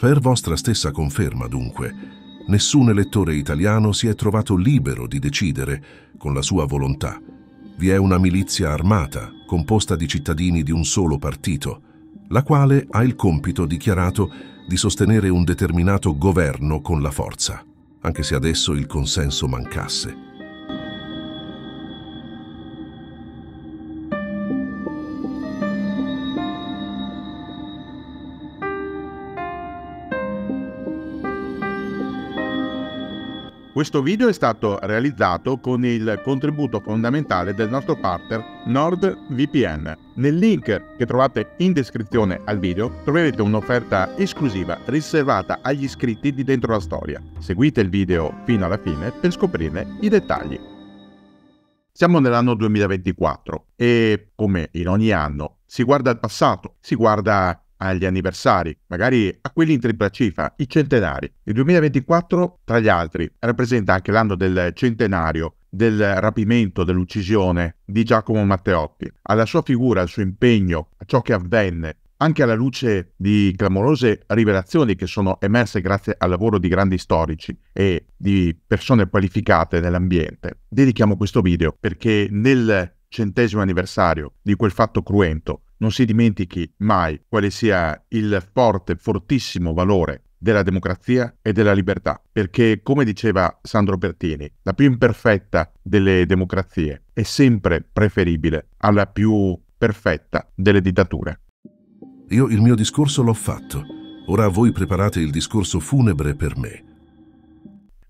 Per vostra stessa conferma, dunque, nessun elettore italiano si è trovato libero di decidere con la sua volontà. Vi è una milizia armata, composta di cittadini di un solo partito, la quale ha il compito dichiarato di sostenere un determinato governo con la forza, anche se adesso il consenso mancasse. Questo video è stato realizzato con il contributo fondamentale del nostro partner NordVPN. Nel link che trovate in descrizione al video troverete un'offerta esclusiva riservata agli iscritti di Dentro la Storia. Seguite il video fino alla fine per scoprire i dettagli. Siamo nell'anno 2024 e, come in ogni anno, si guarda al passato, si guarda agli anniversari, magari a quelli in tripla cifra, i centenari. Il 2024, tra gli altri, rappresenta anche l'anno del centenario del rapimento, dell'uccisione di Giacomo Matteotti. Alla sua figura, al suo impegno, a ciò che avvenne, anche alla luce di clamorose rivelazioni che sono emerse grazie al lavoro di grandi storici e di persone qualificate nell'ambiente, dedichiamo questo video perché nel centesimo anniversario di quel fatto cruento, non si dimentichi mai quale sia il forte, fortissimo valore della democrazia e della libertà, perché come diceva Sandro Pertini, la più imperfetta delle democrazie è sempre preferibile alla più perfetta delle dittature. Io il mio discorso l'ho fatto, ora voi preparate il discorso funebre per me.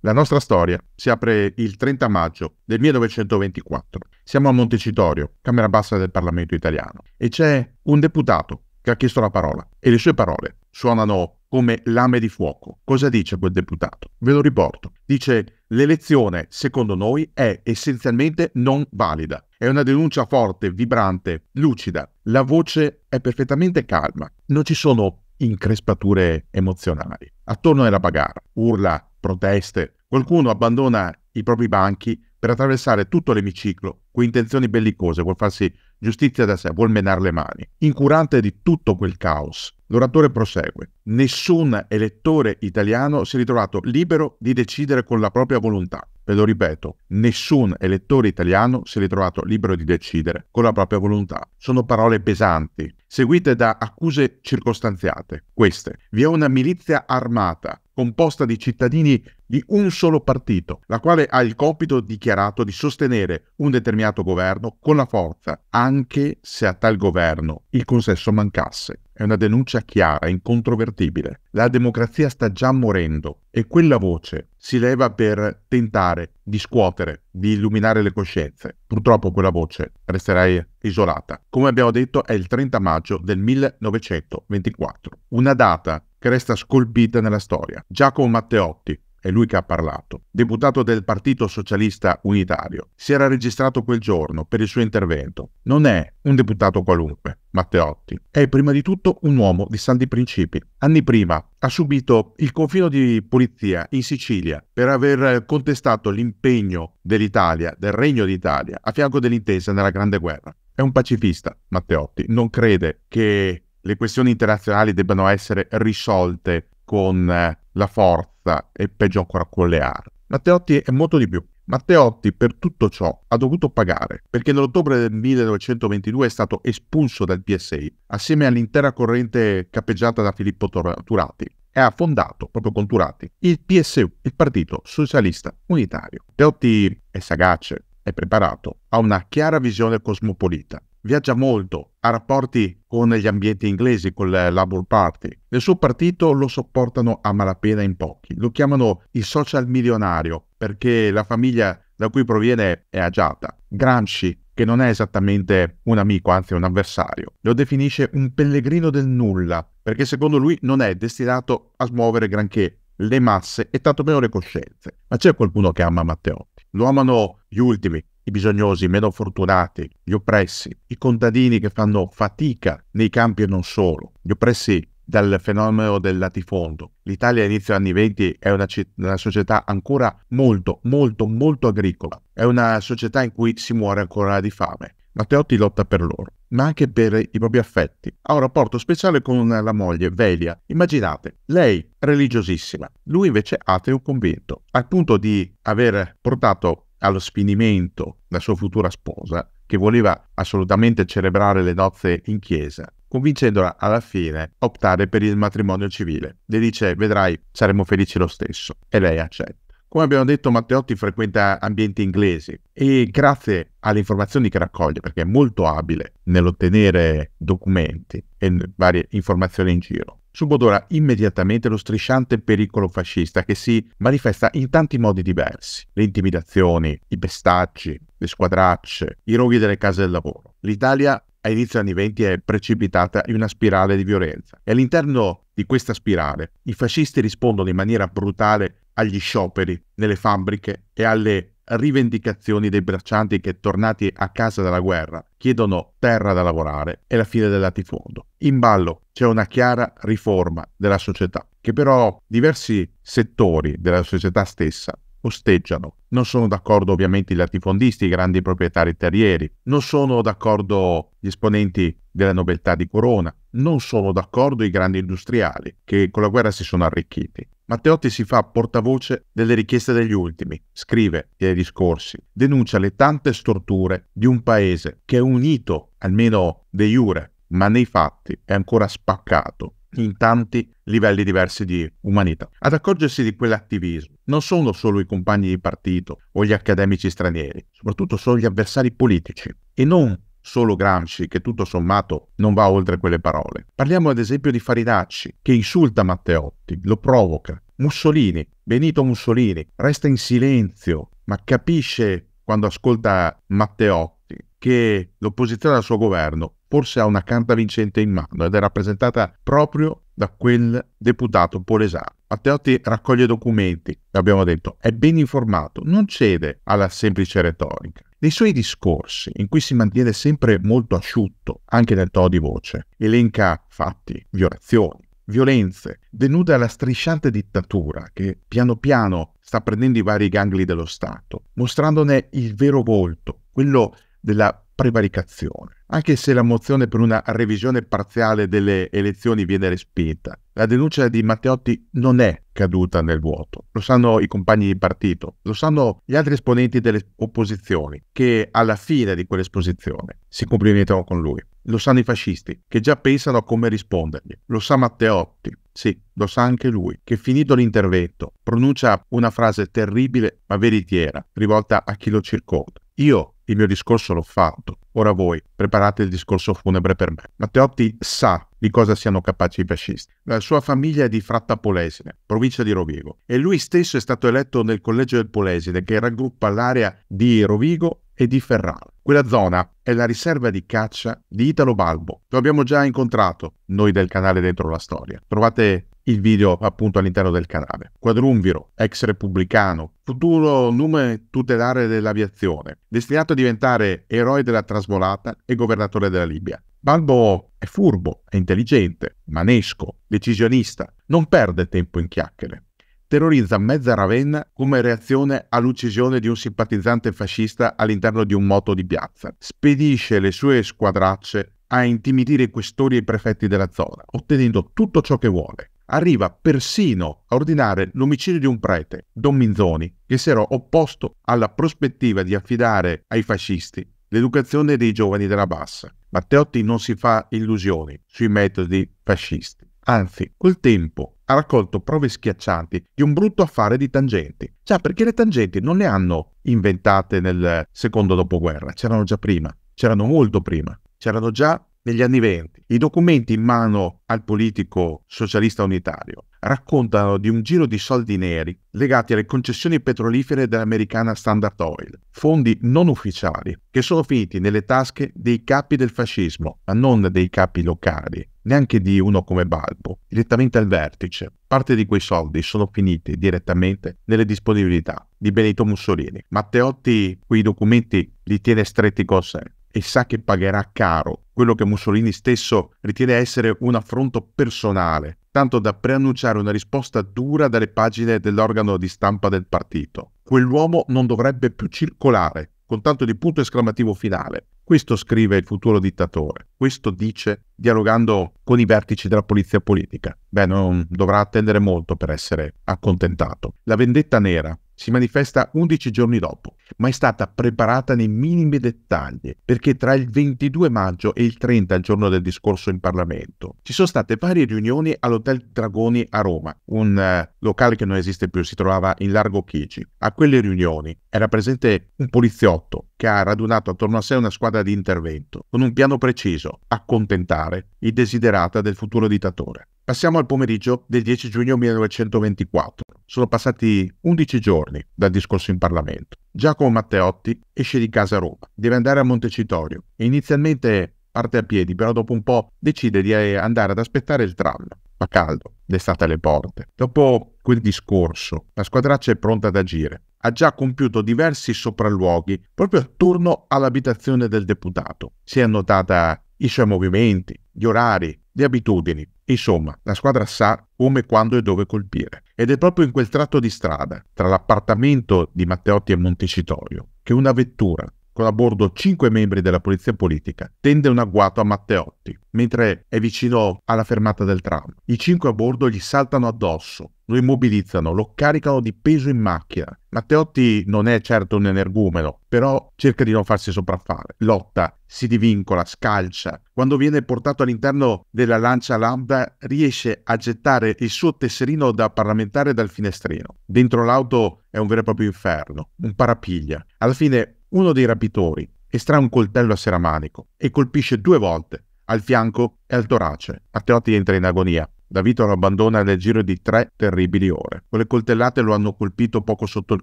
La nostra storia si apre il 30 maggio del 1924. Siamo a Montecitorio, Camera Bassa del Parlamento italiano, e c'è un deputato che ha chiesto la parola e le sue parole suonano come lame di fuoco. Cosa dice quel deputato? Ve lo riporto. Dice l'elezione, secondo noi, è essenzialmente non valida. È una denuncia forte, vibrante, lucida. La voce è perfettamente calma. Non ci sono increspature emozionali. Attorno alla bagarra, urla, proteste, Qualcuno abbandona i propri banchi per attraversare tutto l'emiciclo, con intenzioni bellicose, vuol farsi giustizia da sé, vuol menare le mani. Incurante di tutto quel caos, l'oratore prosegue. Nessun elettore italiano si è ritrovato libero di decidere con la propria volontà. Ve lo ripeto, nessun elettore italiano si è ritrovato libero di decidere con la propria volontà. Sono parole pesanti, seguite da accuse circostanziate. Queste. Vi è una milizia armata composta di cittadini di un solo partito, la quale ha il compito dichiarato di sostenere un determinato governo con la forza, anche se a tal governo il consenso mancasse. È una denuncia chiara, incontrovertibile. La democrazia sta già morendo e quella voce si leva per tentare di scuotere, di illuminare le coscienze. Purtroppo quella voce resterà isolata. Come abbiamo detto è il 30 maggio del 1924, una data che resta scolpita nella storia. Giacomo Matteotti, è lui che ha parlato, deputato del Partito Socialista Unitario. Si era registrato quel giorno per il suo intervento. Non è un deputato qualunque, Matteotti. È prima di tutto un uomo di saldi principi. Anni prima ha subito il confino di polizia in Sicilia per aver contestato l'impegno dell'Italia, del Regno d'Italia, a fianco dell'intesa nella Grande Guerra. È un pacifista, Matteotti, non crede che le questioni internazionali debbano essere risolte con eh, la forza e peggio ancora con le armi. Matteotti è molto di più. Matteotti per tutto ciò ha dovuto pagare, perché nell'ottobre del 1922 è stato espulso dal PSI, assieme all'intera corrente cappeggiata da Filippo Turati, e ha fondato, proprio con Turati, il PSU, il Partito Socialista Unitario. Matteotti è sagace, è preparato, ha una chiara visione cosmopolita, Viaggia molto, ha rapporti con gli ambienti inglesi, con la Labour Party. Nel suo partito lo sopportano a malapena in pochi. Lo chiamano il social milionario perché la famiglia da cui proviene è agiata. Gramsci, che non è esattamente un amico, anzi un avversario, lo definisce un pellegrino del nulla perché secondo lui non è destinato a smuovere granché le masse e tanto meno le coscienze. Ma c'è qualcuno che ama Matteotti. Lo amano gli ultimi, i bisognosi i meno fortunati, gli oppressi, i contadini che fanno fatica nei campi e non solo, gli oppressi dal fenomeno del latifondo. L'Italia inizio anni 20 è una, una, società ancora molto, molto, molto agricola. È una società in cui si muore ancora di fame. Matteotti lotta per loro, ma anche per i propri affetti. Ha un rapporto speciale con la moglie, Velia. Immaginate, lei religiosissima, lui invece ateo convinto, al punto di aver portato allo sfinimento la sua futura sposa, che voleva assolutamente celebrare le nozze in chiesa, convincendola alla fine a optare per il matrimonio civile. Le dice, vedrai, saremo felici lo stesso. E lei accetta. Come abbiamo detto, Matteotti frequenta ambienti inglesi e grazie alle informazioni che raccoglie, perché è molto abile nell'ottenere documenti e varie informazioni in giro, subodora immediatamente lo strisciante pericolo fascista che si manifesta in tanti modi diversi. Le intimidazioni, i pestaggi, le squadracce, i roghi delle case del lavoro. L'Italia a inizio anni 20 è precipitata in una spirale di violenza e all'interno di questa spirale i fascisti rispondono in maniera brutale agli scioperi nelle fabbriche e alle rivendicazioni dei braccianti che, tornati a casa dalla guerra, chiedono terra da lavorare e la fine del latifondo. In ballo c'è una chiara riforma della società, che però diversi settori della società stessa osteggiano. Non sono d'accordo ovviamente i latifondisti, i grandi proprietari terrieri, non sono d'accordo gli esponenti della nobiltà di Corona, non sono d'accordo i grandi industriali che con la guerra si sono arricchiti. Matteotti si fa portavoce delle richieste degli ultimi, scrive dei discorsi, denuncia le tante storture di un paese che è unito, almeno de jure, ma nei fatti è ancora spaccato in tanti livelli diversi di umanità. Ad accorgersi di quell'attivismo non sono solo i compagni di partito o gli accademici stranieri, soprattutto sono gli avversari politici e non solo Gramsci che tutto sommato non va oltre quelle parole. Parliamo ad esempio di Faridacci, che insulta Matteotti, lo provoca. Mussolini, Benito Mussolini, resta in silenzio ma capisce quando ascolta Matteotti che l'opposizione al suo governo forse ha una carta vincente in mano ed è rappresentata proprio da quel deputato polesano. Matteotti raccoglie documenti, abbiamo detto, è ben informato, non cede alla semplice retorica. Nei suoi discorsi, in cui si mantiene sempre molto asciutto, anche nel to di voce, elenca fatti, violazioni, violenze, denuda la strisciante dittatura che piano piano sta prendendo i vari gangli dello Stato, mostrandone il vero volto, quello della prevaricazione. Anche se la mozione per una revisione parziale delle elezioni viene respinta, la denuncia di Matteotti non è caduta nel vuoto. Lo sanno i compagni di partito, lo sanno gli altri esponenti delle opposizioni, che alla fine di quell'esposizione si complimentano con lui. Lo sanno i fascisti, che già pensano a come rispondergli. Lo sa Matteotti, sì, lo sa anche lui, che finito l'intervento pronuncia una frase terribile ma veritiera, rivolta a chi lo circonda. Io il mio discorso l'ho fatto. Ora voi preparate il discorso funebre per me. Matteotti sa di cosa siano capaci i fascisti. La sua famiglia è di Fratta Polesine, provincia di Rovigo, e lui stesso è stato eletto nel collegio del Polesine che raggruppa l'area di Rovigo e di Ferrara. Quella zona è la riserva di caccia di Italo Balbo. Lo abbiamo già incontrato noi del canale Dentro la Storia. Trovate il video appunto all'interno del canale. Quadrumviro, ex repubblicano, futuro nome tutelare dell'aviazione, destinato a diventare eroe della trasvolata e governatore della Libia. Balbo è furbo, è intelligente, manesco, decisionista, non perde tempo in chiacchiere. Terrorizza mezza Ravenna come reazione all'uccisione di un simpatizzante fascista all'interno di un moto di piazza. Spedisce le sue squadracce a intimidire i questori e i prefetti della zona, ottenendo tutto ciò che vuole arriva persino a ordinare l'omicidio di un prete, Don Minzoni, che si era opposto alla prospettiva di affidare ai fascisti l'educazione dei giovani della bassa. Matteotti non si fa illusioni sui metodi fascisti. Anzi, col tempo ha raccolto prove schiaccianti di un brutto affare di tangenti. Già perché le tangenti non le hanno inventate nel secondo dopoguerra, c'erano già prima, c'erano molto prima, c'erano già negli anni venti. I documenti in mano al politico socialista unitario raccontano di un giro di soldi neri legati alle concessioni petrolifere dell'americana Standard Oil, fondi non ufficiali che sono finiti nelle tasche dei capi del fascismo, ma non dei capi locali, neanche di uno come Balbo, direttamente al vertice. Parte di quei soldi sono finiti direttamente nelle disponibilità di Benito Mussolini. Matteotti quei documenti li tiene stretti con sé e sa che pagherà caro quello che Mussolini stesso ritiene essere un affronto personale, tanto da preannunciare una risposta dura dalle pagine dell'organo di stampa del partito. Quell'uomo non dovrebbe più circolare, con tanto di punto esclamativo finale. Questo scrive il futuro dittatore, questo dice dialogando con i vertici della polizia politica. Beh, non dovrà attendere molto per essere accontentato. La vendetta nera, si manifesta 11 giorni dopo, ma è stata preparata nei minimi dettagli, perché tra il 22 maggio e il 30, il giorno del discorso in Parlamento, ci sono state varie riunioni all'Hotel Dragoni a Roma, un uh, locale che non esiste più, si trovava in largo Chigi. A quelle riunioni era presente un poliziotto che ha radunato attorno a sé una squadra di intervento, con un piano preciso, accontentare i desiderata del futuro dittatore. Passiamo al pomeriggio del 10 giugno 1924. Sono passati 11 giorni dal discorso in Parlamento. Giacomo Matteotti esce di casa a Roma, deve andare a Montecitorio e inizialmente parte a piedi, però dopo un po' decide di eh, andare ad aspettare il tram. Fa caldo, d'estate alle porte. Dopo quel discorso, la squadraccia è pronta ad agire. Ha già compiuto diversi sopralluoghi proprio attorno all'abitazione del deputato. Si è annotata i suoi movimenti, gli orari, le abitudini. Insomma, la squadra sa come, quando e dove colpire. Ed è proprio in quel tratto di strada, tra l'appartamento di Matteotti e Montecitorio, che una vettura con a bordo cinque membri della polizia politica, tende un agguato a Matteotti, mentre è vicino alla fermata del tram. I cinque a bordo gli saltano addosso, lo immobilizzano, lo caricano di peso in macchina. Matteotti non è certo un energumeno, però cerca di non farsi sopraffare. Lotta, si divincola, scalcia. Quando viene portato all'interno della lancia Lambda, riesce a gettare il suo tesserino da parlamentare dal finestrino. Dentro l'auto è un vero e proprio inferno, un parapiglia. Alla fine uno dei rapitori estrae un coltello a seramanico e colpisce due volte, al fianco e al torace. Matteotti entra in agonia. Davito lo abbandona nel giro di tre terribili ore. Quelle coltellate lo hanno colpito poco sotto il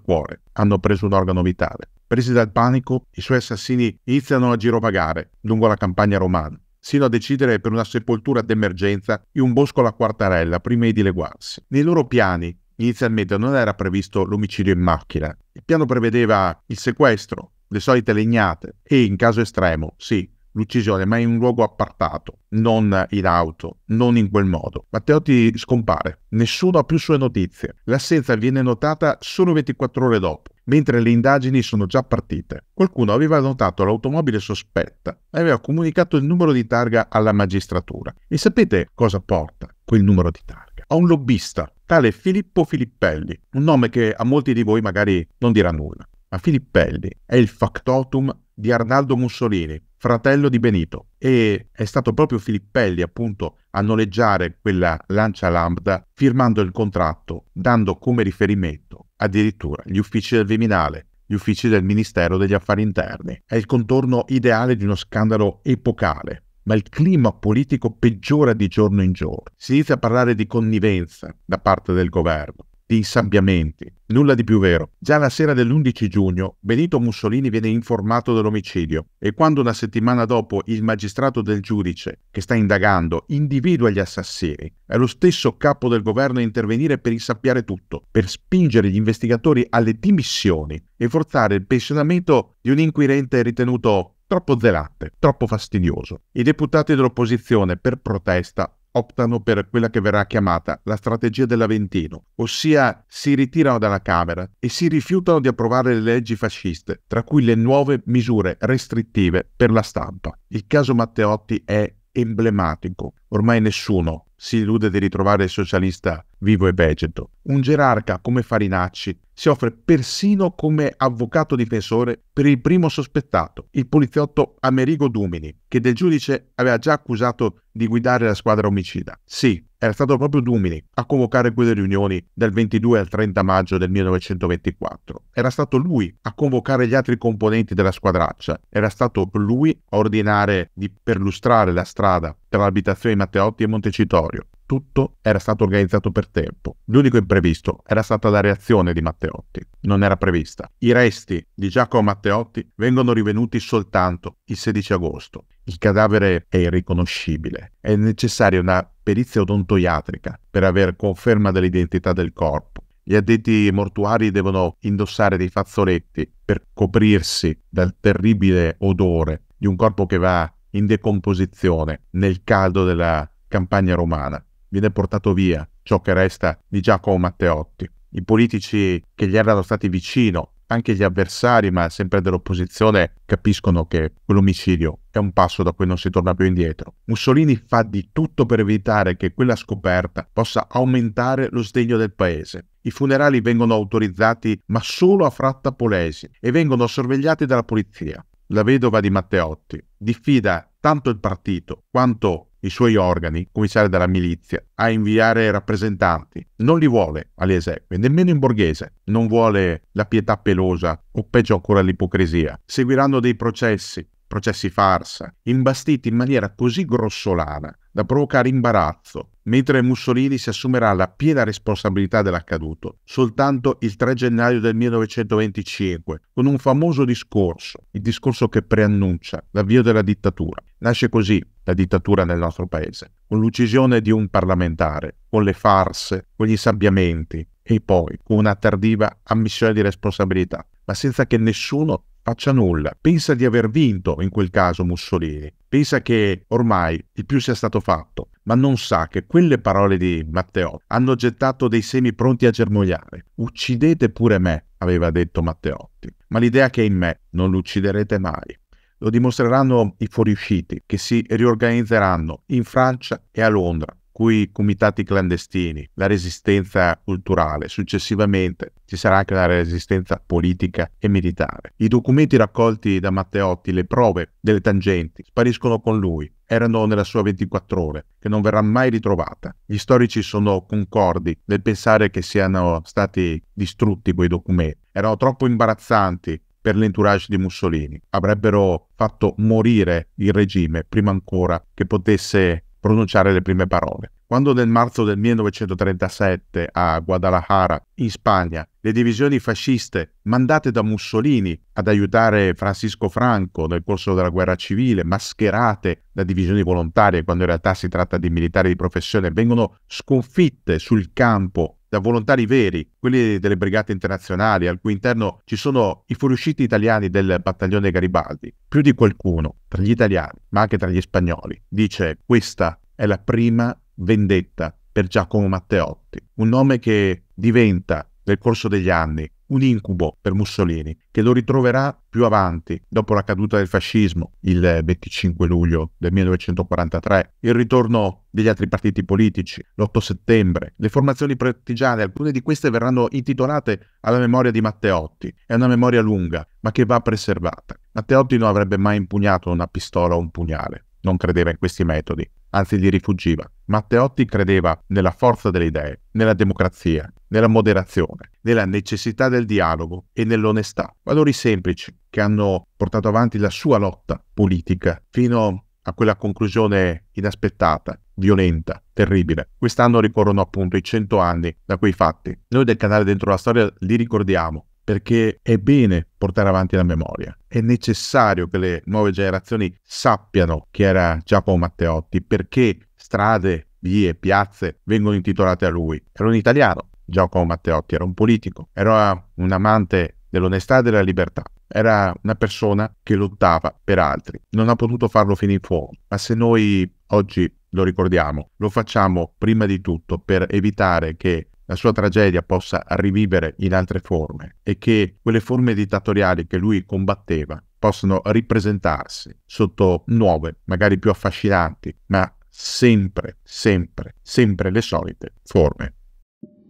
cuore, hanno preso un organo vitale. Presi dal panico, i suoi assassini iniziano a girovagare lungo la campagna romana, sino a decidere per una sepoltura d'emergenza in un bosco alla quartarella prima di dileguarsi. Nei loro piani Inizialmente non era previsto l'omicidio in macchina. Il piano prevedeva il sequestro, le solite legnate e in caso estremo, sì, l'uccisione, ma in un luogo appartato, non in auto, non in quel modo. Matteotti scompare, nessuno ha più sue notizie. L'assenza viene notata solo 24 ore dopo, mentre le indagini sono già partite. Qualcuno aveva notato l'automobile sospetta e aveva comunicato il numero di targa alla magistratura. E sapete cosa porta quel numero di targa? A un lobbista, tale Filippo Filippelli, un nome che a molti di voi magari non dirà nulla ma Filippelli è il factotum di Arnaldo Mussolini, fratello di Benito, e è stato proprio Filippelli appunto a noleggiare quella lancia Lambda firmando il contratto, dando come riferimento addirittura gli uffici del Viminale, gli uffici del Ministero degli Affari Interni. È il contorno ideale di uno scandalo epocale, ma il clima politico peggiora di giorno in giorno. Si inizia a parlare di connivenza da parte del governo di insabbiamenti. Nulla di più vero. Già la sera dell'11 giugno Benito Mussolini viene informato dell'omicidio e quando una settimana dopo il magistrato del giudice che sta indagando individua gli assassini, è lo stesso capo del governo a intervenire per insabbiare tutto, per spingere gli investigatori alle dimissioni e forzare il pensionamento di un inquirente ritenuto troppo zelante, troppo fastidioso. I deputati dell'opposizione per protesta optano per quella che verrà chiamata la strategia dell'Aventino, ossia si ritirano dalla Camera e si rifiutano di approvare le leggi fasciste, tra cui le nuove misure restrittive per la stampa. Il caso Matteotti è emblematico. Ormai nessuno si illude di ritrovare il socialista vivo e vegeto. Un gerarca come Farinacci si offre persino come avvocato difensore per il primo sospettato, il poliziotto Amerigo Dumini, che del giudice aveva già accusato di guidare la squadra omicida. Sì, era stato proprio Dumini a convocare quelle riunioni dal 22 al 30 maggio del 1924. Era stato lui a convocare gli altri componenti della squadraccia. Era stato lui a ordinare di perlustrare la strada tra l'abitazione di Matteotti e Montecitorio tutto era stato organizzato per tempo. L'unico imprevisto era stata la reazione di Matteotti. Non era prevista. I resti di Giacomo Matteotti vengono rivenuti soltanto il 16 agosto. Il cadavere è irriconoscibile. È necessaria una perizia odontoiatrica per avere conferma dell'identità del corpo. Gli addetti mortuari devono indossare dei fazzoletti per coprirsi dal terribile odore di un corpo che va in decomposizione nel caldo della campagna romana viene portato via ciò che resta di Giacomo Matteotti. I politici che gli erano stati vicino, anche gli avversari, ma sempre dell'opposizione, capiscono che quell'omicidio è un passo da cui non si torna più indietro. Mussolini fa di tutto per evitare che quella scoperta possa aumentare lo sdegno del paese. I funerali vengono autorizzati ma solo a fratta polesi e vengono sorvegliati dalla polizia. La vedova di Matteotti diffida tanto il partito quanto i suoi organi, cominciare dalla milizia, a inviare rappresentanti. Non li vuole alle esequie, nemmeno in borghese. Non vuole la pietà pelosa o peggio ancora l'ipocrisia. Seguiranno dei processi processi farsa, imbastiti in maniera così grossolana da provocare imbarazzo, mentre Mussolini si assumerà la piena responsabilità dell'accaduto soltanto il 3 gennaio del 1925, con un famoso discorso, il discorso che preannuncia l'avvio della dittatura. Nasce così la dittatura nel nostro paese, con l'uccisione di un parlamentare, con le farse, con gli insabbiamenti e poi con una tardiva ammissione di responsabilità, ma senza che nessuno faccia nulla. Pensa di aver vinto in quel caso Mussolini. Pensa che ormai il più sia stato fatto, ma non sa che quelle parole di Matteo hanno gettato dei semi pronti a germogliare. Uccidete pure me, aveva detto Matteotti, ma l'idea che è in me non l'ucciderete mai. Lo dimostreranno i fuoriusciti che si riorganizzeranno in Francia e a Londra cui comitati clandestini, la resistenza culturale, successivamente ci sarà anche la resistenza politica e militare. I documenti raccolti da Matteotti, le prove delle tangenti, spariscono con lui, erano nella sua 24 ore, che non verrà mai ritrovata. Gli storici sono concordi nel pensare che siano stati distrutti quei documenti. Erano troppo imbarazzanti per l'entourage di Mussolini. Avrebbero fatto morire il regime prima ancora che potesse pronunciare le prime parole. Quando nel marzo del 1937 a Guadalajara, in Spagna, le divisioni fasciste mandate da Mussolini ad aiutare Francisco Franco nel corso della guerra civile, mascherate da divisioni volontarie quando in realtà si tratta di militari di professione, vengono sconfitte sul campo da volontari veri, quelli delle brigate internazionali, al cui interno ci sono i fuoriusciti italiani del battaglione Garibaldi, più di qualcuno tra gli italiani, ma anche tra gli spagnoli, dice questa è la prima vendetta per Giacomo Matteotti, un nome che diventa nel corso degli anni un incubo per Mussolini, che lo ritroverà più avanti, dopo la caduta del fascismo, il 25 luglio del 1943, il ritorno degli altri partiti politici, l'8 settembre, le formazioni partigiane, alcune di queste verranno intitolate alla memoria di Matteotti. È una memoria lunga, ma che va preservata. Matteotti non avrebbe mai impugnato una pistola o un pugnale, non credeva in questi metodi, anzi li rifugiva. Matteotti credeva nella forza delle idee, nella democrazia, nella moderazione, nella necessità del dialogo e nell'onestà. Valori semplici che hanno portato avanti la sua lotta politica fino a quella conclusione inaspettata, violenta, terribile. Quest'anno ricorrono appunto i cento anni da quei fatti. Noi del canale Dentro la Storia li ricordiamo perché è bene portare avanti la memoria. È necessario che le nuove generazioni sappiano chi era Giacomo Matteotti, perché strade, vie, piazze vengono intitolate a lui. Era un italiano Giacomo Matteotti era un politico, era un amante dell'onestà e della libertà. Era una persona che lottava per altri. Non ha potuto farlo fino in fuoco, ma se noi oggi lo ricordiamo, lo facciamo prima di tutto per evitare che la sua tragedia possa rivivere in altre forme e che quelle forme dittatoriali che lui combatteva possano ripresentarsi sotto nuove, magari più affascinanti, ma sempre, sempre, sempre le solite forme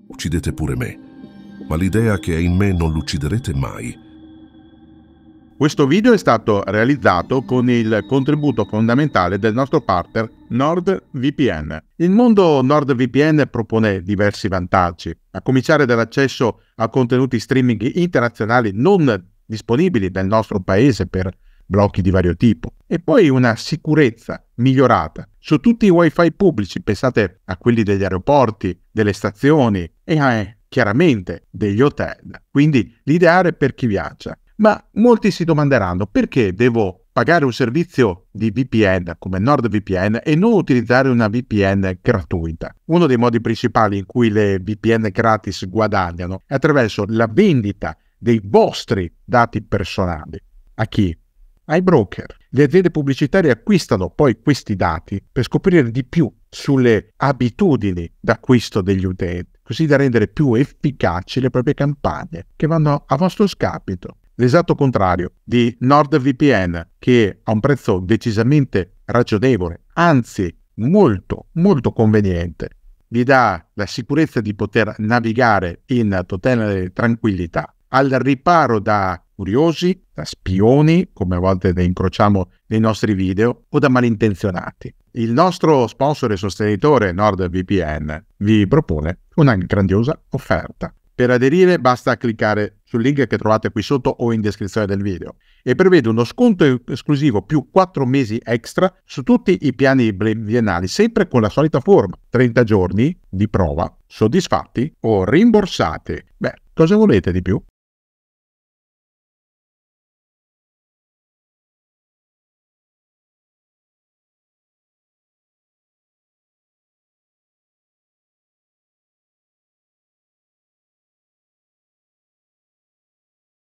uccidete pure me, ma l'idea che è in me non l'ucciderete mai. Questo video è stato realizzato con il contributo fondamentale del nostro partner NordVPN. Il mondo NordVPN propone diversi vantaggi, a cominciare dall'accesso a contenuti streaming internazionali non disponibili nel nostro paese per blocchi di vario tipo, e poi una sicurezza migliorata su tutti i wifi pubblici, pensate a quelli degli aeroporti, delle stazioni e eh, chiaramente degli hotel, quindi l'ideale per chi viaggia. Ma molti si domanderanno perché devo pagare un servizio di VPN come NordVPN e non utilizzare una VPN gratuita. Uno dei modi principali in cui le VPN gratis guadagnano è attraverso la vendita dei vostri dati personali. A chi? Ai broker. Le aziende pubblicitarie acquistano poi questi dati per scoprire di più sulle abitudini d'acquisto degli utenti, così da rendere più efficaci le proprie campagne che vanno a vostro scapito. L'esatto contrario di NordVPN, che ha un prezzo decisamente ragionevole, anzi molto, molto conveniente, vi dà la sicurezza di poter navigare in totale tranquillità, al riparo da curiosi, da spioni, come a volte ne incrociamo nei nostri video, o da malintenzionati. Il nostro sponsor e sostenitore NordVPN vi propone una grandiosa offerta. Per aderire basta cliccare sul link che trovate qui sotto o in descrizione del video e prevede uno sconto esclusivo più 4 mesi extra su tutti i piani biennali, sempre con la solita forma, 30 giorni di prova, soddisfatti o rimborsati. Beh, cosa volete di più?